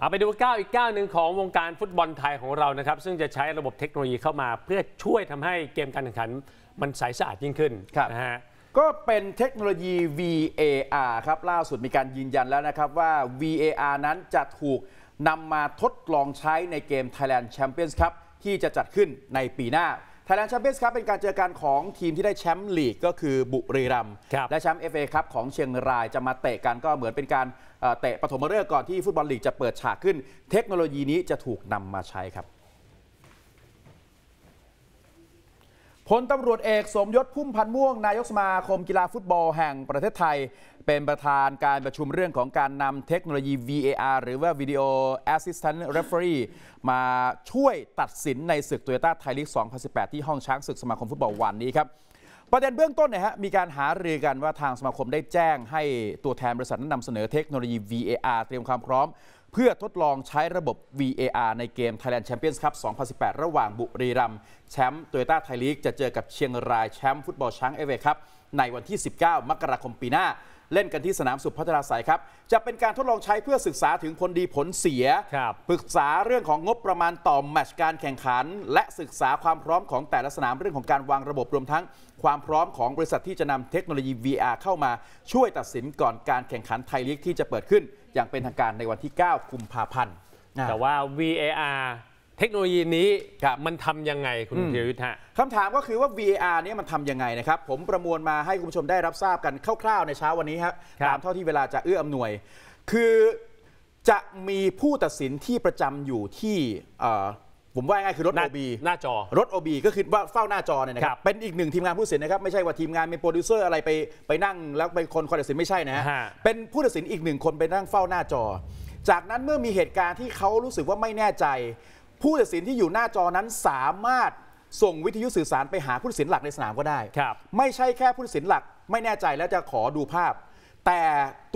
เอาไปดูก้าวอีกก้าวหนึ่งของวงการฟุตบอลไทยของเรานะครับ ซึ่งจะใช้ระบบเทคโนโลยีเข้ามา เพื่อช่วยทำให้เกมการแข่งขันมันใสสะอาดยิ่งขึ้นนะฮะก็เป็นเทคโนโลยี VAR ครับล่าสุดมีการยืนยันแล้วนะครับ ว่า VAR นั้นจะถูกนำมาทดลองใช้ในเกม Thailand Champions Cup ที่จะจัดขึ้นในปีหน้าไทยแลนด์แชมเปี้ยนส์ครับ เป็นการเจอกันของทีมที่ได้แชมป์ลีกก็คือบุรีรัมย์และแชมป์เอฟเอครับของเชียงรายจะมาเตะกันก็เหมือนเป็นการเตะปฐมฤกษ์ก่อนที่ฟุตบอลลีกจะเปิดฉากขึ้น เทคโนโลยีนี้จะถูกนำมาใช้ครับพลตำรวจเอกสมยศพุ่มพันธ์ม่วง นายกสมาคมกีฬาฟุตบอลแห่งประเทศไทย เป็นประธานการประชุมเรื่องของการนำเทคโนโลยี VAR หรือว่า Video Assistant Referee มาช่วยตัดสินในศึกโตโยต้าไทยลีก2018 ที่ห้องช้างศึกสมาคมฟุตบอลวันนี้ครับ ประเด็นเบื้องต้นนะฮะมีการหารือกันว่าทางสมาคมได้แจ้งให้ตัวแทนบริษัทนั้นนำเสนอเทคโนโลยี VAR เตรียมความพร้อมเพื่อทดลองใช้ระบบ VAR ในเกม Thailand Champions Cup 2018 ระหว่างบุรีรัมย์แชมป์โตโยต้าไทยลีกจะเจอกับเชียงรายแชมป์ฟุตบอลช้างเอเวครับในวันที่ 19 มกราคมปีหน้า เล่นกันที่สนามสุพัฒนาสายครับ จะเป็นการทดลองใช้เพื่อศึกษาถึงผลดีผลเสียรปรึกษาเรื่องของงบประมาณต่อแมตช์การแข่งขัน และศึกษาความพร้อมของแต่ละสนามเรื่องของการวางระบบรวมทั้ง ความพร้อมของบริษัทที่จะนำเทคโนโลยี VR เข้ามาช่วยตัดสินก่อนการแข่งขันไทยลีกที่จะเปิดขึ้นอย่างเป็นทางการในวันที่9กุมภาพันธ์ แต่ว่า VAR เทคโนโลยีนี้มันทำยังไงคุณธีรยุทธะคำถามก็คือว่า VAR นี้มันทำยังไงนะครับ ผมประมวลมาให้คุณผู้ชมได้รับทราบกันคร่าวๆ ในเช้าวันนี้ครับ ตามเท่าที่เวลาจะเอื้ออำนวย คือจะมีผู้ตัดสินที่ประจำอยู่ที่ผมว่าง่ายคือรถโอบีหน้าจอรถโอบีก็คือว่าเฝ้าหน้าจอเนี่ยนะครับเป็นอีกหนึ่งทีมงานผู้ตัดสินนะครับไม่ใช่ว่าทีมงานมีโปรดิวเซอร์อะไรไปไปนั่งแล้วไปคนคยตัดสินไม่ใช่นะฮะเป็นผู้ตัดสินอีกหนึ่งคนไปนั่งเฝ้าหน้าจอ จากนั้นเมื่อมีเหตุการณ์ที่เขารู้สึกว่าไม่แน่ใจ ผู้ตัดสินที่อยู่หน้าจอนั้น สามารถส่งวิทยุสื่อสารไปหาผู้ตัดสินหลักในสนามก็ได้ ไม่ใช่แค่ผู้ตัดสินหลักไม่แน่ใจแล้วจะขอดูภาพแต่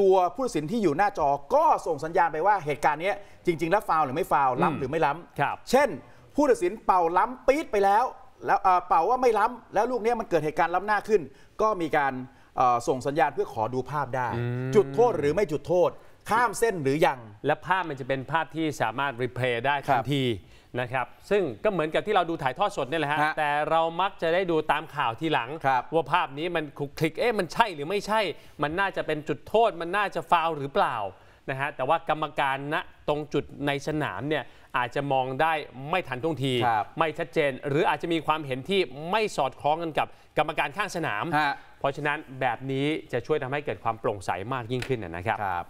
ตัวผู้ตัดสินที่อยู่หน้าจอก็ส่งสัญญาณไปว่าเหตุการณ์นี้จริง ๆ แล้วฟาวหรือไม่ฟาวล้ำหรือไม่ล้ำเช่น ผู้ตัดสินเป่าล้ำปี๊ดไปแล้ว แล้วเป่าว่าไม่ล้ำแล้วลูกนี้มันเกิดเหตุการณ์ล้ำหน้าขึ้น ก็มีการส่งสัญญาณเพื่อขอดูภาพได้ จุดโทษหรือไม่จุดโทษ ข้ามเส้นหรือยังและภาพมันจะเป็นภาพที่สามารถรีเพลย์ได้ทันทีนะครับซึ่งก็เหมือนกับที่เราดูถ่ายทอดสดนี่แหละฮะแต่เรามักจะได้ดูตามข่าวทีหลังว่าภาพนี้มันคลุกคลิกเอ๊ะมันใช่หรือไม่ใช่ มันน่าจะเป็นจุดโทษ มันน่าจะฟาวหรือเปล่านะฮะแต่ว่ากรรมการณตรงจุดในสนามเนี่ยอาจจะมองได้ไม่ทันท่วงที ไม่ชัดเจนหรืออาจจะมีความเห็นที่ไม่สอดคล้องกันกับ กรรมการข้างสนาม เพราะฉะนั้นแบบนี้จะช่วยทำให้เกิดความโปร่งใสมากยิ่งขึ้นนะครับ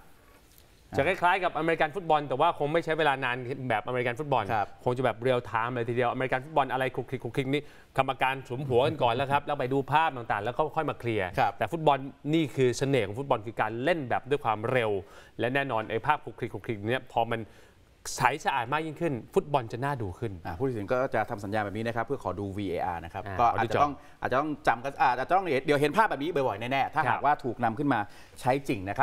จะคล้ายๆกับอเมริกันฟุตบอล แต่ว่าคงไม่ใช้เวลานานแบบอเมริกันฟุตบอล คงจะแบบเรียลไทม์เลยทีเดียวอเมริกันฟุตบอลอะไรคลุกคลิกคลุกคลิกนี่กรรมการสวมหัวกันก่อนแล้วครับแล้วไปดูภาพต่างๆ แล้วก็ค่อยมาเคลียร์แต่ฟุตบอลนี่คือเสน่ห์ของฟุตบอลคือการเล่นแบบด้วยความเร็วและแน่นอนไอ้ภาพคลุกคลิกคลุกคลิกเนี่ยพอมันใสสะอาดมากยิ่งขึ้น ฟุตบอลจะน่าดูขึ้นผู้ตัดสินก็จะทำสัญญาแบบนี้นะครับเพื่อขอดู VAR นะครับก็อาจจะต้องอาจจะต้องจำกันอาจจะต้องเดี๋ยวเห็นภาพแบบนี้บ่อยๆแน่ๆถ้าหากว่าถูกนำขึ้นมาใช้จริงนะครับ